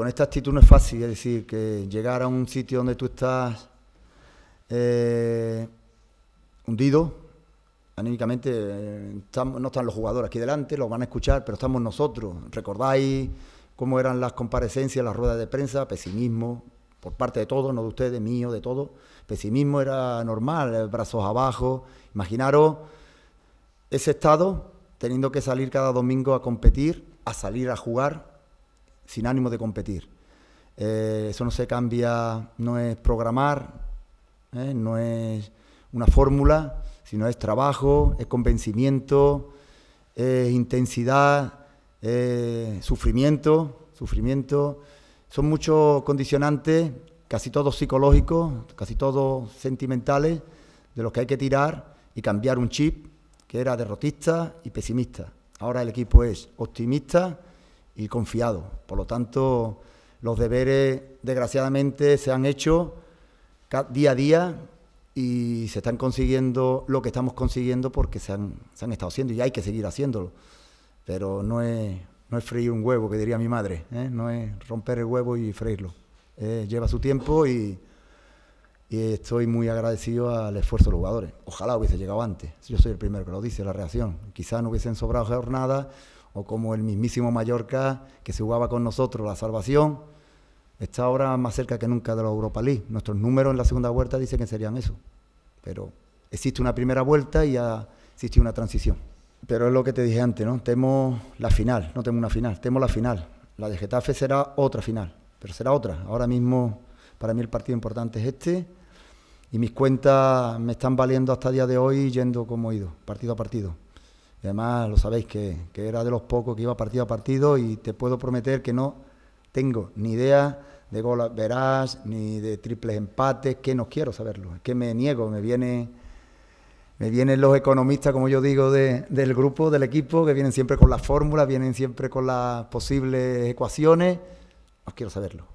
con esta actitud no es fácil, es decir, que llegar a un sitio donde tú estás eh, hundido, anímicamente, eh, no están los jugadores aquí delante, los van a escuchar, pero estamos nosotros. ¿Recordáis cómo eran las comparecencias, las ruedas de prensa? Pesimismo, por parte de todos, no de ustedes, mío, de todos. Pesimismo era normal, eh, brazos abajo. Imaginaros ese estado teniendo que salir cada domingo a competir, a salir a jugar sin ánimo de competir. Eh, eso no se cambia, no es programar, eh, no es una fórmula, sino es trabajo, es convencimiento, es intensidad, es sufrimiento, sufrimiento. Son muchos condicionantes, casi todos psicológicos, casi todos sentimentales, de los que hay que tirar y cambiar un chip que era derrotista y pesimista. Ahora el equipo es optimista, y confiado. Por lo tanto, los deberes, desgraciadamente, se han hecho día a día y se están consiguiendo lo que estamos consiguiendo porque se han, se han estado haciendo y hay que seguir haciéndolo. Pero no es, no es freír un huevo, que diría mi madre, ¿eh? no es romper el huevo y freírlo. Eh, lleva su tiempo y, y, estoy muy agradecido al esfuerzo de los jugadores. Ojalá hubiese llegado antes, yo soy el primero que lo dice, la reacción. Quizá no hubiesen sobrado jornadas o como el mismísimo Mallorca que se jugaba con nosotros la salvación, está ahora más cerca que nunca de la Europa League. Nuestros números en la segunda vuelta dicen que serían eso, pero existe una primera vuelta y ya existe una transición. Pero es lo que te dije antes, ¿no? Tenemos la final, no tengo una final, tenemos la final. La de Getafe será otra final, pero será otra. Ahora mismo para mí el partido importante es este y mis cuentas me están valiendo hasta el día de hoy yendo como he ido, partido a partido además lo sabéis que, era de los pocos que iba partido a partido y te puedo prometer que no tengo ni idea de gol verás, ni de triples empates, que no quiero saberlo, es que me niego, me viene... Me vienen los economistas, como yo digo, del grupo, del equipo, que vienen siempre con las fórmulas, vienen siempre con las posibles ecuaciones. No quiero saberlo.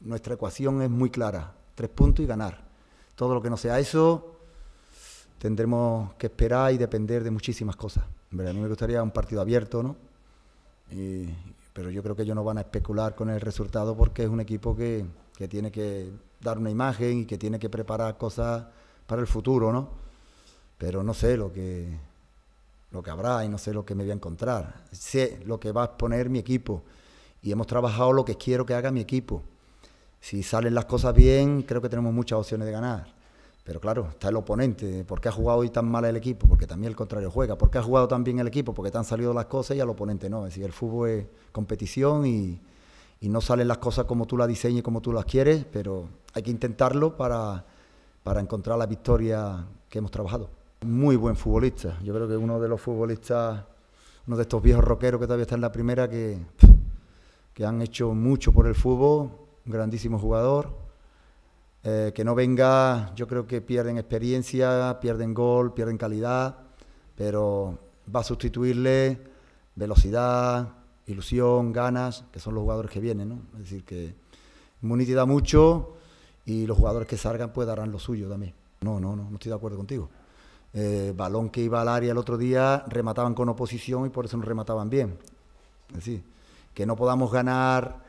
Nuestra ecuación es muy clara. Tres puntos y ganar. Todo lo que no sea eso, tendremos que esperar y depender de muchísimas cosas. a mí me gustaría un partido abierto, ¿no? pero yo creo que ellos no van a especular con el resultado porque es un equipo que, que tiene que dar una imagen y que tiene que preparar cosas para el futuro, ¿no? Pero no sé lo que, lo que habrá y no sé lo que me voy a encontrar. Sé lo que va a exponer mi equipo y hemos trabajado lo que quiero que haga mi equipo. Si salen las cosas bien, creo que tenemos muchas opciones de ganar. Pero claro, está el oponente. ¿Por qué ha jugado hoy tan mal el equipo? Porque también el contrario juega. ¿Por qué ha jugado tan bien el equipo? Porque te han salido las cosas y al oponente no. Es decir, el fútbol es competición y, no salen las cosas como tú las diseñas y como tú las quieres, pero hay que intentarlo para, encontrar la victoria que hemos trabajado. Muy buen futbolista. Yo creo que uno de los futbolistas, uno de estos viejos roqueros que todavía está en la primera, que, que han hecho mucho por el fútbol, un grandísimo jugador, eh, que no venga, yo creo que pierden experiencia, pierden gol, pierden calidad, pero va a sustituirle velocidad, ilusión, ganas, que son los jugadores que vienen, ¿no? Es decir, que Muniti da mucho y los jugadores que salgan pues darán lo suyo también. No, no, no, no estoy de acuerdo contigo. Eh, balón que iba al área el otro día, remataban con oposición y por eso no remataban bien. Es decir, que no podamos ganar,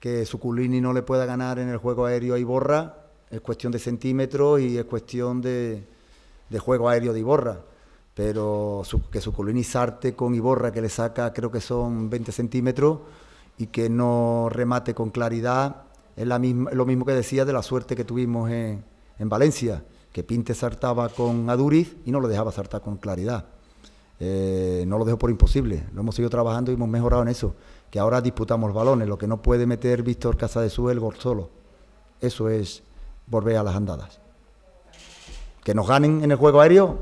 que Suculini no le pueda ganar en el juego aéreo a Iborra, es cuestión de centímetros y es cuestión de, de juego aéreo de Iborra. Pero su, que Suculini sarte con Iborra, que le saca creo que son 20 centímetros, y que no remate con claridad, es, la misma, lo mismo que decía de la suerte que tuvimos en, en, Valencia, que Pinte sartaba con Aduriz y no lo dejaba saltar con claridad. Eh, no lo dejo por imposible, lo hemos ido trabajando y hemos mejorado en eso, que ahora disputamos balones, lo que no puede meter Víctor Casa de gol solo. Eso es volver a las andadas. Que nos ganen en el juego aéreo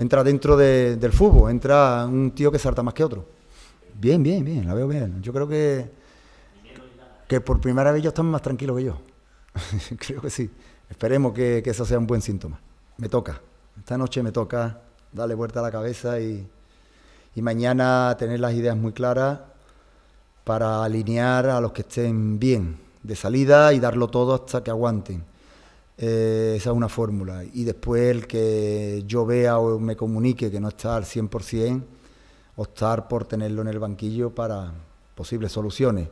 entra dentro del fútbol, entra un tío que salta más que otro. Bien, bien, bien, la veo bien. Yo creo que, que por primera vez ellos están más tranquilos que yo. creo que sí. Esperemos que, eso sea un buen síntoma. Me toca. Esta noche me toca darle vuelta a la cabeza y, y mañana tener las ideas muy claras para alinear a los que estén bien, de salida y darlo todo hasta que aguanten. Eh, esa es una fórmula. Y después el que yo vea o me comunique que no está al 100%, optar por tenerlo en el banquillo para posibles soluciones.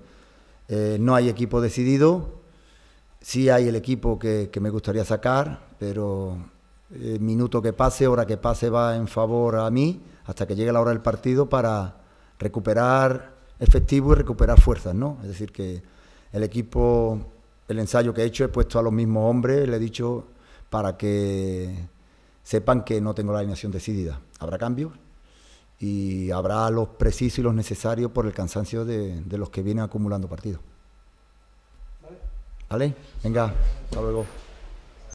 Eh, no hay equipo decidido, sí hay el equipo que, me gustaría sacar, pero el eh, minuto que pase, hora que pase va en favor a mí hasta que llegue la hora del partido para recuperar efectivo y recuperar fuerzas, ¿no? Es decir, que el equipo, el ensayo que he hecho, he puesto a los mismos hombres, le he dicho para que sepan que no tengo la alineación decidida. Habrá cambios y habrá los precisos y los necesarios por el cansancio de, los que vienen acumulando partidos. ¿Vale? Venga, hasta luego.